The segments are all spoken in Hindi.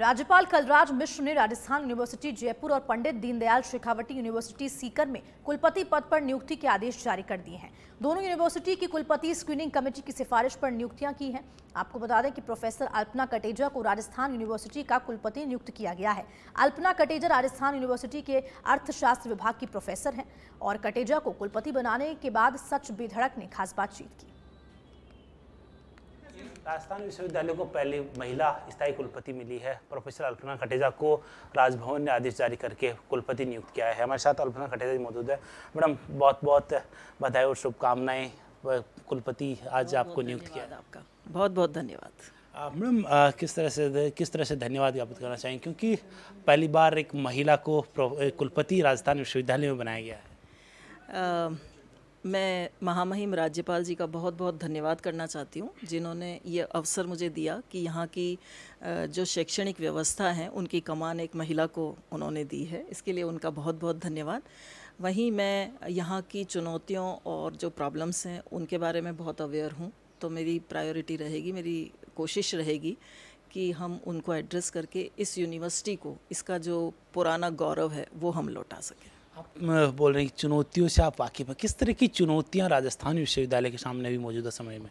राज्यपाल कलराज मिश्र ने राजस्थान यूनिवर्सिटी जयपुर और पंडित दीनदयाल शेखावटी यूनिवर्सिटी सीकर में कुलपति पद पर नियुक्ति के आदेश जारी कर दिए हैं दोनों यूनिवर्सिटी की कुलपति स्क्रीनिंग कमेटी की सिफारिश पर नियुक्तियां की हैं आपको बता दें कि प्रोफेसर अल्पना कटेजा को राजस्थान यूनिवर्सिटी का कुलपति नियुक्त किया गया है अल्पना कटेजा राजस्थान यूनिवर्सिटी के अर्थशास्त्र विभाग की प्रोफेसर हैं और कटेजा को कुलपति बनाने के बाद सच बेधड़क ने खास बातचीत की राजस्थान विश्वविद्यालय को पहली महिला स्थायी कुलपति मिली है प्रोफेसर अल्पना खटेजा को राजभवन ने आदेश जारी करके कुलपति नियुक्त किया है हमारे साथ अल्पना खटेजा जी मौजूद है मैडम बहुत बहुत बधाई और शुभकामनाएँ कुलपति आज आपको नियुक्त किया आपका बहुत बहुत धन्यवाद मैडम किस तरह से किस तरह से धन्यवाद ज्ञापित करना चाहेंगे क्योंकि पहली बार एक महिला को कुलपति राजस्थान विश्वविद्यालय में बनाया गया है मैं महामहिम राज्यपाल जी का बहुत बहुत धन्यवाद करना चाहती हूँ जिन्होंने ये अवसर मुझे दिया कि यहाँ की जो शैक्षणिक व्यवस्था है उनकी कमान एक महिला को उन्होंने दी है इसके लिए उनका बहुत बहुत धन्यवाद वहीं मैं यहाँ की चुनौतियों और जो प्रॉब्लम्स हैं उनके बारे में बहुत अवेयर हूँ तो मेरी प्रायोरिटी रहेगी मेरी कोशिश रहेगी कि हम उनको एड्रेस करके इस यूनिवर्सिटी को इसका जो पुराना गौरव है वो हम लौटा सकें आप बोल रहे हैं चुनौतियों से आप वाकिफ हैं किस तरह की चुनौतियाँ राजस्थान विश्वविद्यालय के सामने भी मौजूदा समय में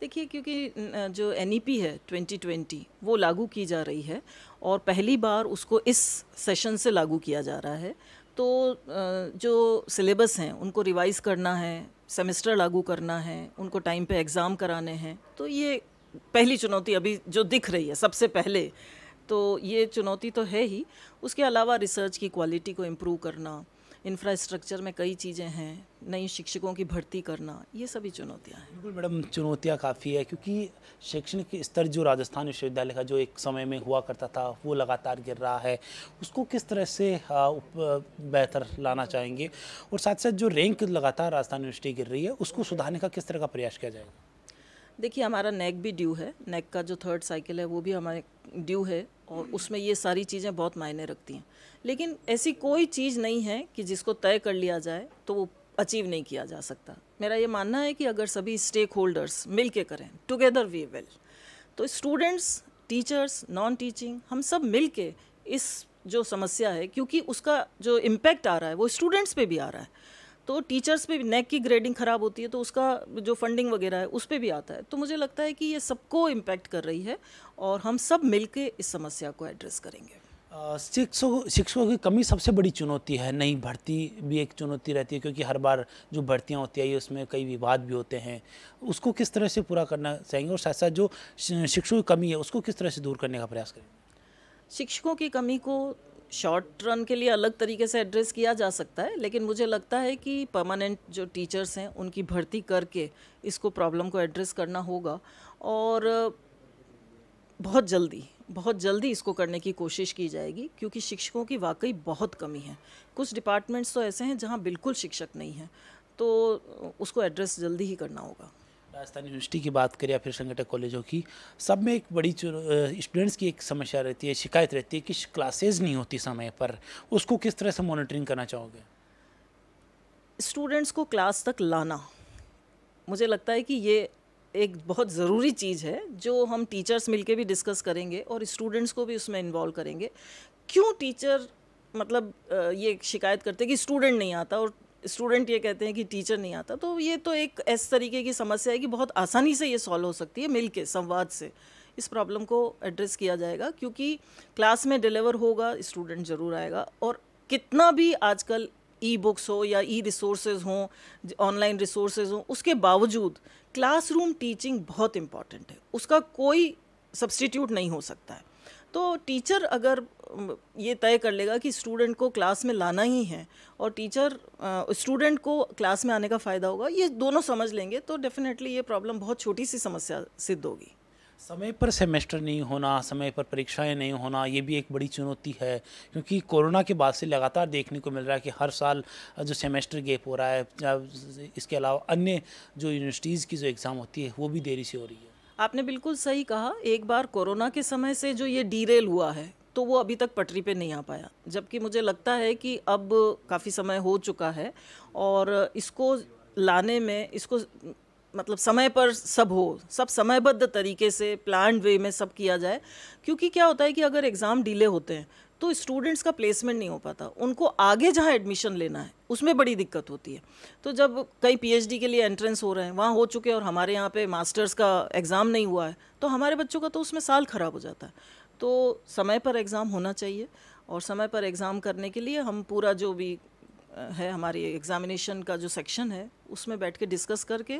देखिए क्योंकि जो एन e है 2020 वो लागू की जा रही है और पहली बार उसको इस सेशन से लागू किया जा रहा है तो जो सिलेबस हैं उनको रिवाइज़ करना है सेमेस्टर लागू करना है उनको टाइम पे एग्ज़ाम कराने हैं तो ये पहली चुनौती अभी जो दिख रही है सबसे पहले तो ये चुनौती तो है ही उसके अलावा रिसर्च की क्वालिटी को इम्प्रूव करना इंफ्रास्ट्रक्चर में कई चीज़ें हैं नई शिक्षकों की भर्ती करना ये सभी चुनौतियाँ हैं बिल्कुल मैडम चुनौतियाँ काफ़ी है क्योंकि शैक्षणिक स्तर जो राजस्थान विश्वविद्यालय का जो एक समय में हुआ करता था वो लगातार गिर रहा है उसको किस तरह से बेहतर लाना चाहेंगे और साथ साथ जो रैंक लगातार राजस्थान यूनिवर्सिटी गिर रही है उसको सुधारने का किस तरह का प्रयास किया जाएगा देखिए हमारा नेक भी ड्यू है नेक का जो थर्ड साइकिल है वो भी हमारे ड्यू है और हम्म। उसमें ये सारी चीज़ें बहुत मायने रखती हैं लेकिन ऐसी कोई चीज़ नहीं है कि जिसको तय कर लिया जाए तो वो अचीव नहीं किया जा सकता मेरा ये मानना है कि अगर सभी स्टेक होल्डर्स मिल के करें टुगेदर वी विल तो स्टूडेंट्स टीचर्स नॉन टीचिंग हम सब मिल के इस जो समस्या है क्योंकि उसका जो इम्पैक्ट आ रहा है वो स्टूडेंट्स पे भी आ रहा है तो टीचर्स पे नेक की ग्रेडिंग ख़राब होती है तो उसका जो फंडिंग वगैरह है उस पर भी आता है तो मुझे लगता है कि ये सबको इम्पैक्ट कर रही है और हम सब मिल इस समस्या को एड्रेस करेंगे शिक्षकों शिक्षकों की कमी सबसे बड़ी चुनौती है नई भर्ती भी एक चुनौती रहती है क्योंकि हर बार जो भर्तियां होती है उसमें कई विवाद भी होते हैं उसको किस तरह से पूरा करना चाहेंगे और साथ साथ जो शिक्षकों की कमी है उसको किस तरह से दूर करने का प्रयास करेंगे शिक्षकों की कमी को शॉर्ट रन के लिए अलग तरीके से एड्रेस किया जा सकता है लेकिन मुझे लगता है कि परमानेंट जो टीचर्स हैं उनकी भर्ती करके इसको प्रॉब्लम को एड्रेस करना होगा और बहुत जल्दी बहुत जल्दी इसको करने की कोशिश की जाएगी क्योंकि शिक्षकों की वाकई बहुत कमी है कुछ डिपार्टमेंट्स तो ऐसे हैं जहाँ बिल्कुल शिक्षक नहीं हैं तो उसको एड्रेस जल्दी ही करना होगा राजस्थान यूनिवर्सिटी की बात करें या फिर संगठक कॉलेजों की सब में एक बड़ी स्टूडेंट्स की एक समस्या रहती है शिकायत रहती है कि क्लासेज नहीं होती समय पर उसको किस तरह से मॉनिटरिंग करना चाहोगे स्टूडेंट्स को क्लास तक लाना मुझे लगता है कि ये एक बहुत ज़रूरी चीज़ है जो हम टीचर्स मिलके भी डिस्कस करेंगे और स्टूडेंट्स को भी उसमें इन्वॉल्व करेंगे क्यों टीचर मतलब ये शिकायत करते कि स्टूडेंट नहीं आता और स्टूडेंट ये कहते हैं कि टीचर नहीं आता तो ये तो एक ऐसे तरीके की समस्या है कि बहुत आसानी से ये सॉल्व हो सकती है मिल के संवाद से इस प्रॉब्लम को एड्रेस किया जाएगा क्योंकि क्लास में डिलीवर होगा स्टूडेंट ज़रूर आएगा और कितना भी आजकल ई बुक्स हो या ई रिसोर्सेज हों ऑनलाइन रिसोर्सेज हों उसके बावजूद क्लासरूम टीचिंग बहुत इम्पॉर्टेंट है उसका कोई सब्सटीट्यूट नहीं हो सकता है तो टीचर अगर ये तय कर लेगा कि स्टूडेंट को क्लास में लाना ही है और टीचर स्टूडेंट को क्लास में आने का फ़ायदा होगा ये दोनों समझ लेंगे तो डेफिनेटली ये प्रॉब्लम बहुत छोटी सी समस्या सिद्ध होगी समय पर सेमेस्टर नहीं होना समय पर परीक्षाएं नहीं होना ये भी एक बड़ी चुनौती है क्योंकि कोरोना के बाद से लगातार देखने को मिल रहा है कि हर साल जो सेमेस्टर गैप हो रहा है इसके अलावा अन्य जो यूनिवर्सिटीज़ की जो एग्ज़ाम होती है वो भी देरी से हो रही है आपने बिल्कुल सही कहा एक बार कोरोना के समय से जो ये डीरेल हुआ है तो वो अभी तक पटरी पे नहीं आ पाया जबकि मुझे लगता है कि अब काफ़ी समय हो चुका है और इसको लाने में इसको मतलब समय पर सब हो सब समयबद्ध तरीके से प्लान वे में सब किया जाए क्योंकि क्या होता है कि अगर एग्ज़ाम डिले होते हैं तो स्टूडेंट्स का प्लेसमेंट नहीं हो पाता उनको आगे जहाँ एडमिशन लेना है उसमें बड़ी दिक्कत होती है तो जब कई पीएचडी के लिए एंट्रेंस हो रहे हैं वहाँ हो चुके और हमारे यहाँ पे मास्टर्स का एग्ज़ाम नहीं हुआ है तो हमारे बच्चों का तो उसमें साल ख़राब हो जाता है तो समय पर एग्ज़ाम होना चाहिए और समय पर एग्ज़ाम करने के लिए हम पूरा जो भी है हमारी एग्ज़ामिनेशन का जो सेक्शन है उसमें बैठ के डिस्कस करके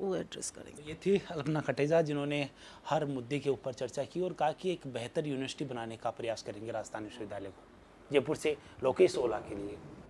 वो एड्रेस करेंगे तो ये थी अल्पना खटेजा जिन्होंने हर मुद्दे के ऊपर चर्चा की और कहा कि एक बेहतर यूनिवर्सिटी बनाने का प्रयास करेंगे राजस्थान विश्वविद्यालय को जयपुर से लोकेश ओला के लिए